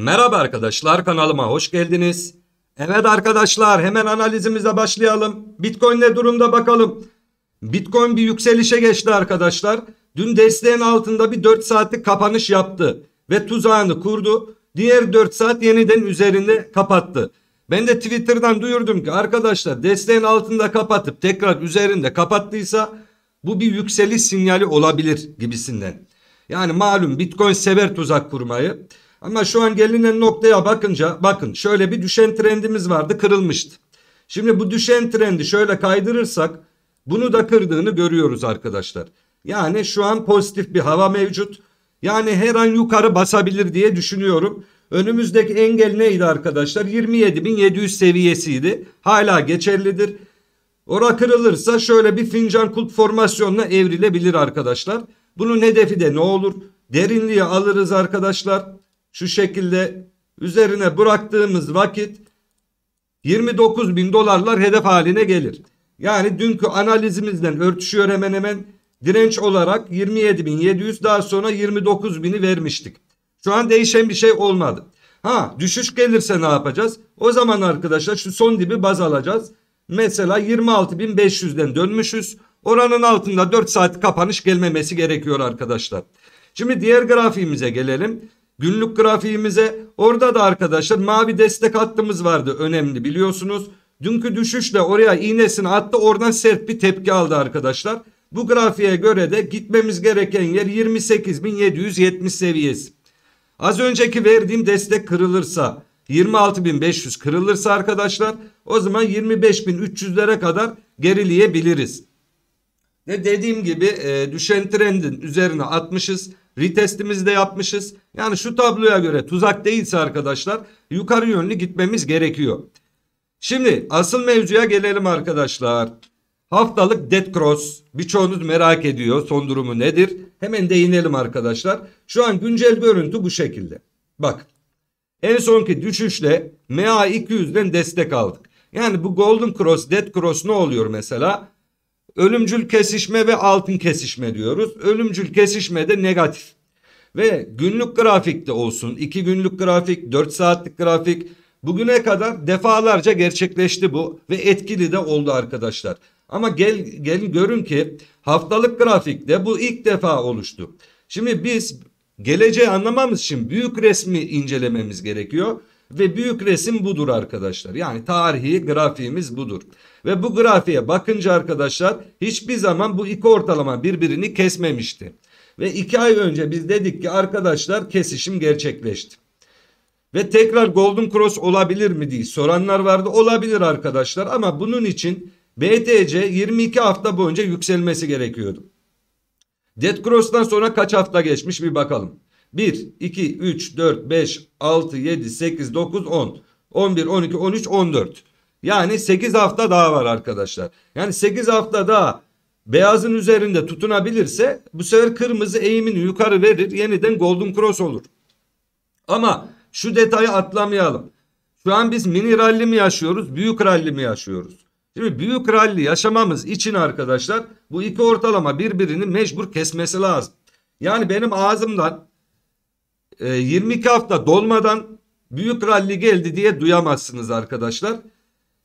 Merhaba arkadaşlar kanalıma hoş geldiniz. Evet arkadaşlar hemen analizimize başlayalım. Bitcoin ne durumda bakalım. Bitcoin bir yükselişe geçti arkadaşlar. Dün desteğin altında bir 4 saatlik kapanış yaptı ve tuzağını kurdu. Diğer 4 saat yeniden üzerinde kapattı. Ben de Twitter'dan duyurdum ki arkadaşlar desteğin altında kapatıp tekrar üzerinde kapattıysa bu bir yükseliş sinyali olabilir gibisinden. Yani malum Bitcoin sever tuzak kurmayı. Ama şu an gelinen noktaya bakınca bakın şöyle bir düşen trendimiz vardı kırılmıştı. Şimdi bu düşen trendi şöyle kaydırırsak bunu da kırdığını görüyoruz arkadaşlar. Yani şu an pozitif bir hava mevcut. Yani her an yukarı basabilir diye düşünüyorum. Önümüzdeki engel neydi arkadaşlar? 27.700 seviyesiydi. Hala geçerlidir. Ora kırılırsa şöyle bir fincan kulp formasyonuna evrilebilir arkadaşlar. Bunun hedefi de ne olur? Derinliğe alırız arkadaşlar şu şekilde üzerine bıraktığımız vakit 29 bin dolarlar hedef haline gelir. Yani dünkü analizimizden örtüşüyor hemen hemen direnç olarak 27 bin 700 daha sonra 29 bini vermiştik. Şu an değişen bir şey olmadı. Ha düşüş gelirse ne yapacağız? O zaman arkadaşlar şu son dibi baz alacağız. Mesela 26.500'den dönmüşüz. Oranın altında 4 saat kapanış gelmemesi gerekiyor arkadaşlar. Şimdi diğer grafiğimize gelelim. Günlük grafiğimize orada da arkadaşlar mavi destek hattımız vardı önemli biliyorsunuz. Dünkü düşüşle oraya iğnesini attı oradan sert bir tepki aldı arkadaşlar. Bu grafiğe göre de gitmemiz gereken yer 28.770 seviyesi. Az önceki verdiğim destek kırılırsa 26.500 kırılırsa arkadaşlar o zaman 25.300'lere kadar gerileyebiliriz. Ve dediğim gibi e, düşen trendin üzerine atmışız. Retestimizi de yapmışız. Yani şu tabloya göre tuzak değilse arkadaşlar yukarı yönlü gitmemiz gerekiyor. Şimdi asıl mevzuya gelelim arkadaşlar. Haftalık dead cross birçoğunuz merak ediyor son durumu nedir? Hemen değinelim arkadaşlar. Şu an güncel görüntü bu şekilde. Bak en sonki düşüşle MA200'den destek aldık. Yani bu golden cross dead cross ne oluyor mesela? Ölümcül kesişme ve altın kesişme diyoruz. Ölümcül kesişme de negatif. Ve günlük grafikte olsun, 2 günlük grafik, 4 saatlik grafik bugüne kadar defalarca gerçekleşti bu ve etkili de oldu arkadaşlar. Ama gel, gel görün ki haftalık grafikte bu ilk defa oluştu. Şimdi biz geleceği anlamamız için büyük resmi incelememiz gerekiyor. Ve büyük resim budur arkadaşlar. Yani tarihi grafiğimiz budur. Ve bu grafiğe bakınca arkadaşlar hiçbir zaman bu iki ortalama birbirini kesmemişti. Ve iki ay önce biz dedik ki arkadaşlar kesişim gerçekleşti. Ve tekrar Golden Cross olabilir mi diye soranlar vardı. Olabilir arkadaşlar ama bunun için BTC 22 hafta boyunca yükselmesi gerekiyordu. Dead Cross'tan sonra kaç hafta geçmiş bir bakalım. 1, 2, 3, 4, 5, 6, 7, 8, 9, 10, 11, 12, 13, 14. Yani 8 hafta daha var arkadaşlar. Yani 8 hafta daha beyazın üzerinde tutunabilirse bu sefer kırmızı eğimini yukarı verir yeniden golden cross olur. Ama şu detayı atlamayalım. Şu an biz mini ralli mi yaşıyoruz büyük rally mi yaşıyoruz? Şimdi büyük rally yaşamamız için arkadaşlar bu iki ortalama birbirini mecbur kesmesi lazım. Yani benim ağzımdan 22 e, hafta dolmadan büyük rally geldi diye duyamazsınız arkadaşlar.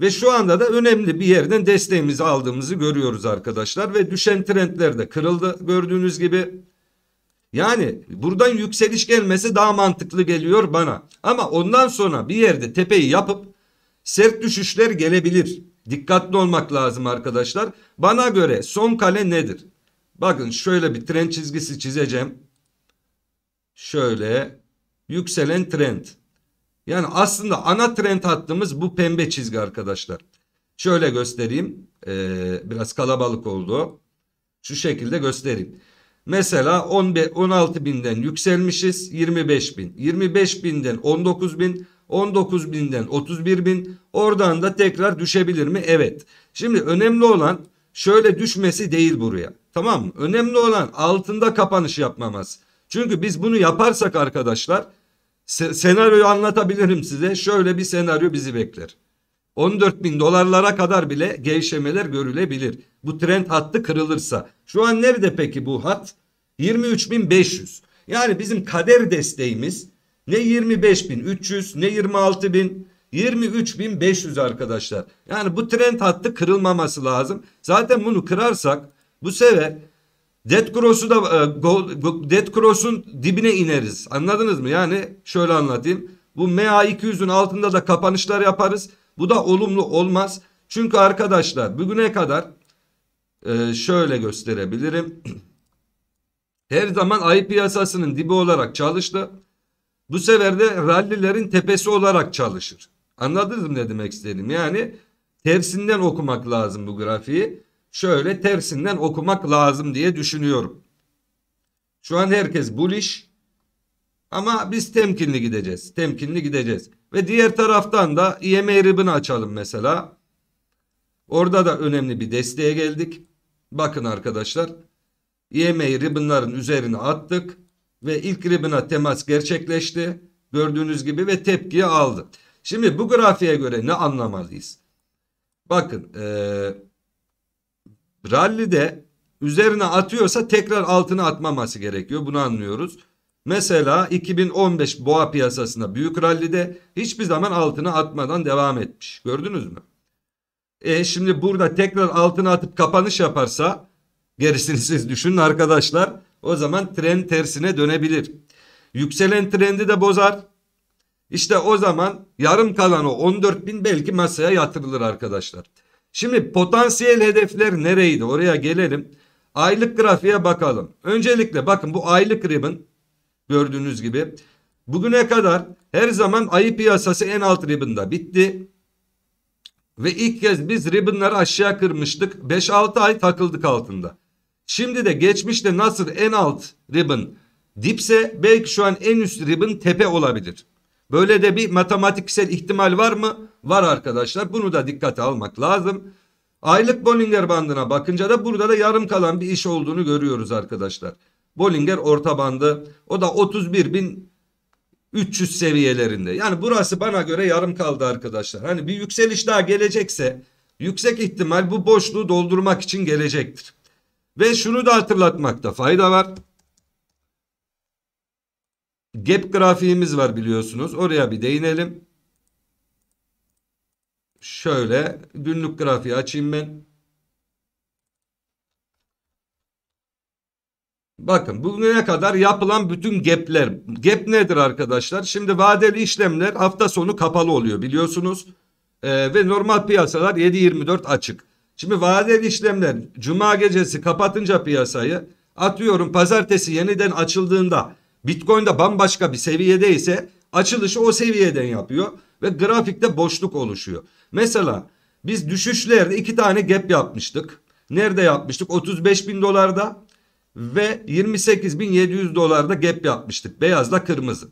Ve şu anda da önemli bir yerden desteğimizi aldığımızı görüyoruz arkadaşlar. Ve düşen trendler de kırıldı gördüğünüz gibi. Yani buradan yükseliş gelmesi daha mantıklı geliyor bana. Ama ondan sonra bir yerde tepeyi yapıp sert düşüşler gelebilir. Dikkatli olmak lazım arkadaşlar. Bana göre son kale nedir? Bakın şöyle bir trend çizgisi çizeceğim. Şöyle yükselen trend. Yani aslında ana trend hattımız bu pembe çizgi arkadaşlar. Şöyle göstereyim. Ee, biraz kalabalık oldu. Şu şekilde göstereyim. Mesela 16 binden yükselmişiz 25 bin. 25 binden 19 bin. 19 binden 31 bin. Oradan da tekrar düşebilir mi? Evet. Şimdi önemli olan şöyle düşmesi değil buraya. Tamam mı? Önemli olan altında kapanış yapmamız. Çünkü biz bunu yaparsak arkadaşlar senaryoyu anlatabilirim size. Şöyle bir senaryo bizi bekler. 14 bin dolarlara kadar bile gevşemeler görülebilir. Bu trend hattı kırılırsa. Şu an nerede peki bu hat? 23 bin 500. Yani bizim kader desteğimiz ne 25 bin 300 ne 26 bin 23 bin 500 arkadaşlar. Yani bu trend hattı kırılmaması lazım. Zaten bunu kırarsak bu sefer Dead Cross'u da e, Dead Cross'un dibine ineriz. Anladınız mı? Yani şöyle anlatayım. Bu MA200'ün altında da kapanışlar yaparız. Bu da olumlu olmaz. Çünkü arkadaşlar bugüne kadar e, şöyle gösterebilirim. Her zaman ayı piyasasının dibi olarak çalıştı. Bu sefer de rallilerin tepesi olarak çalışır. Anladınız mı ne demek istediğim? Yani tersinden okumak lazım bu grafiği şöyle tersinden okumak lazım diye düşünüyorum. Şu an herkes bullish ama biz temkinli gideceğiz. Temkinli gideceğiz. Ve diğer taraftan da IMA ribini açalım mesela. Orada da önemli bir desteğe geldik. Bakın arkadaşlar. IMA ribbonların üzerine attık ve ilk ribbona temas gerçekleşti. Gördüğünüz gibi ve tepkiyi aldı. Şimdi bu grafiğe göre ne anlamalıyız? Bakın ee, Rallide üzerine atıyorsa tekrar altına atmaması gerekiyor. Bunu anlıyoruz. Mesela 2015 boğa piyasasında büyük rallide hiçbir zaman altına atmadan devam etmiş. Gördünüz mü? E şimdi burada tekrar altına atıp kapanış yaparsa gerisini siz düşünün arkadaşlar. O zaman trend tersine dönebilir. Yükselen trendi de bozar. İşte o zaman yarım kalan o 14 bin belki masaya yatırılır arkadaşlar. Şimdi potansiyel hedefler nereydi? Oraya gelelim. Aylık grafiğe bakalım. Öncelikle bakın bu aylık ribbon gördüğünüz gibi bugüne kadar her zaman ayı piyasası en alt ribbon'da bitti. Ve ilk kez biz ribbonları aşağı kırmıştık. 5-6 ay takıldık altında. Şimdi de geçmişte nasıl en alt ribbon dipse belki şu an en üst ribbon tepe olabilir. Böyle de bir matematiksel ihtimal var mı? Var arkadaşlar. Bunu da dikkate almak lazım. Aylık Bollinger bandına bakınca da burada da yarım kalan bir iş olduğunu görüyoruz arkadaşlar. Bollinger orta bandı. O da 31.300 seviyelerinde. Yani burası bana göre yarım kaldı arkadaşlar. Hani bir yükseliş daha gelecekse yüksek ihtimal bu boşluğu doldurmak için gelecektir. Ve şunu da hatırlatmakta fayda var. Gap grafiğimiz var biliyorsunuz. Oraya bir değinelim. Şöyle günlük grafiği açayım ben. Bakın bugüne kadar yapılan bütün gap'ler. Gap nedir arkadaşlar? Şimdi vadeli işlemler hafta sonu kapalı oluyor biliyorsunuz. Ee, ve normal piyasalar 7-24 açık. Şimdi vadeli işlemler cuma gecesi kapatınca piyasayı atıyorum pazartesi yeniden açıldığında Bitcoin de bambaşka bir seviyede ise açılışı o seviyeden yapıyor ve grafikte boşluk oluşuyor. Mesela biz düşüşlerde iki tane gap yapmıştık. Nerede yapmıştık? 35 bin dolarda ve 28.700 dolarda gap yapmıştık. Beyazla kırmızı.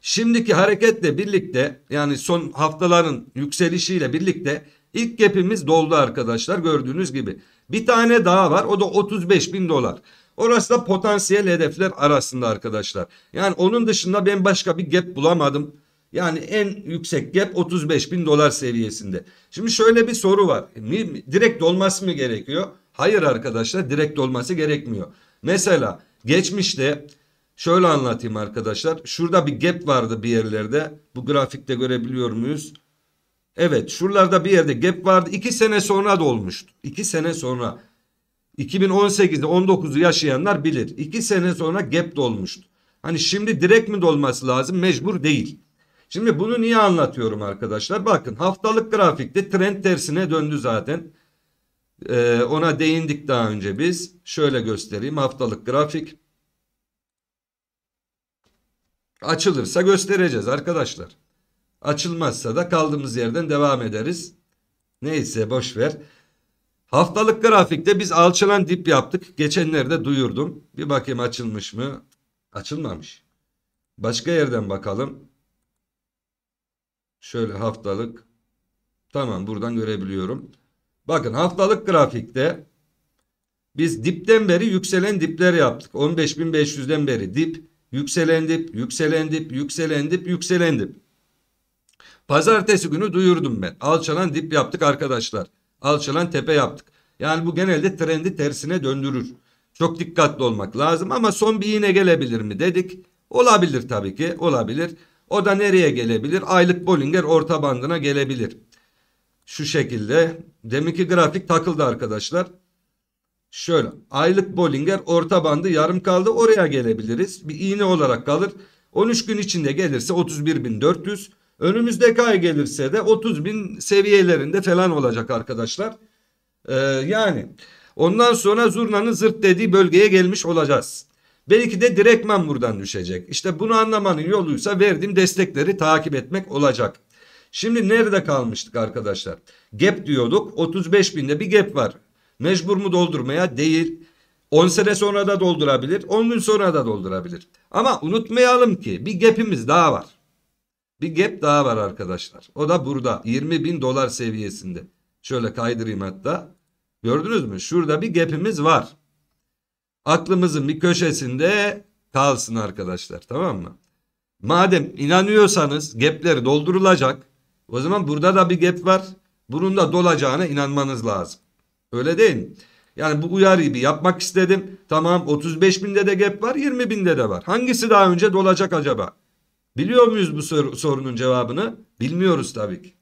Şimdiki hareketle birlikte yani son haftaların yükselişiyle birlikte ilk gapimiz doldu arkadaşlar gördüğünüz gibi. Bir tane daha var o da 35 bin dolar. Orası da potansiyel hedefler arasında arkadaşlar. Yani onun dışında ben başka bir gap bulamadım. Yani en yüksek gap 35 bin dolar seviyesinde. Şimdi şöyle bir soru var. Direkt dolması mı gerekiyor? Hayır arkadaşlar direkt dolması gerekmiyor. Mesela geçmişte şöyle anlatayım arkadaşlar. Şurada bir gap vardı bir yerlerde. Bu grafikte görebiliyor muyuz? Evet şuralarda bir yerde gap vardı. 2 sene sonra dolmuştu. 2 sene sonra. 2018'de 19'u yaşayanlar bilir. 2 sene sonra gap dolmuştu. Hani şimdi direkt mi dolması lazım? Mecbur değil. Şimdi bunu niye anlatıyorum arkadaşlar? Bakın haftalık grafikte trend tersine döndü zaten. Ee, ona değindik daha önce biz. Şöyle göstereyim haftalık grafik. Açılırsa göstereceğiz arkadaşlar. Açılmazsa da kaldığımız yerden devam ederiz. Neyse boş ver. Haftalık grafikte biz alçalan dip yaptık. Geçenlerde duyurdum. Bir bakayım açılmış mı? Açılmamış. Başka yerden bakalım. Şöyle haftalık. Tamam buradan görebiliyorum. Bakın haftalık grafikte biz dipten beri yükselen dipler yaptık. 15.500'den beri dip, yükselen dip, yükselen dip, yükselen dip, yükselen dip. Pazartesi günü duyurdum ben. Alçalan dip yaptık arkadaşlar alçalan tepe yaptık. Yani bu genelde trendi tersine döndürür. Çok dikkatli olmak lazım ama son bir iğne gelebilir mi dedik. Olabilir tabii ki olabilir. O da nereye gelebilir? Aylık Bollinger orta bandına gelebilir. Şu şekilde. Deminki grafik takıldı arkadaşlar. Şöyle aylık Bollinger orta bandı yarım kaldı oraya gelebiliriz. Bir iğne olarak kalır. 13 gün içinde gelirse 31.400 Önümüzdeki ay gelirse de 30 bin seviyelerinde falan olacak arkadaşlar. Ee, yani ondan sonra zurnanın zırt dediği bölgeye gelmiş olacağız. Belki de direktman buradan düşecek. İşte bunu anlamanın yoluysa verdiğim destekleri takip etmek olacak. Şimdi nerede kalmıştık arkadaşlar? Gap diyorduk. 35 binde bir gap var. Mecbur mu doldurmaya? Değil. 10 sene sonra da doldurabilir. 10 gün sonra da doldurabilir. Ama unutmayalım ki bir gapimiz daha var. Bir gap daha var arkadaşlar. O da burada 20 bin dolar seviyesinde. Şöyle kaydırayım hatta. Gördünüz mü? Şurada bir gap'imiz var. Aklımızın bir köşesinde kalsın arkadaşlar tamam mı? Madem inanıyorsanız gap'leri doldurulacak. O zaman burada da bir gap var. Bunun da dolacağına inanmanız lazım. Öyle değil mi? Yani bu uyarıyı bir yapmak istedim. Tamam 35 binde de gap var 20 binde de var. Hangisi daha önce dolacak acaba? Biliyor muyuz bu sor sorunun cevabını? Bilmiyoruz tabii ki.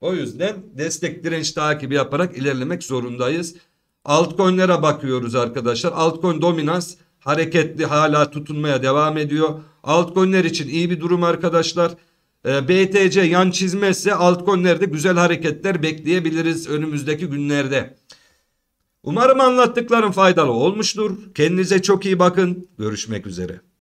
O yüzden destek direnç takibi yaparak ilerlemek zorundayız. Altcoin'lere bakıyoruz arkadaşlar. Altcoin dominans hareketli hala tutunmaya devam ediyor. Altcoin'ler için iyi bir durum arkadaşlar. E, ee, BTC yan çizmezse altcoin'lerde güzel hareketler bekleyebiliriz önümüzdeki günlerde. Umarım anlattıklarım faydalı olmuştur. Kendinize çok iyi bakın. Görüşmek üzere.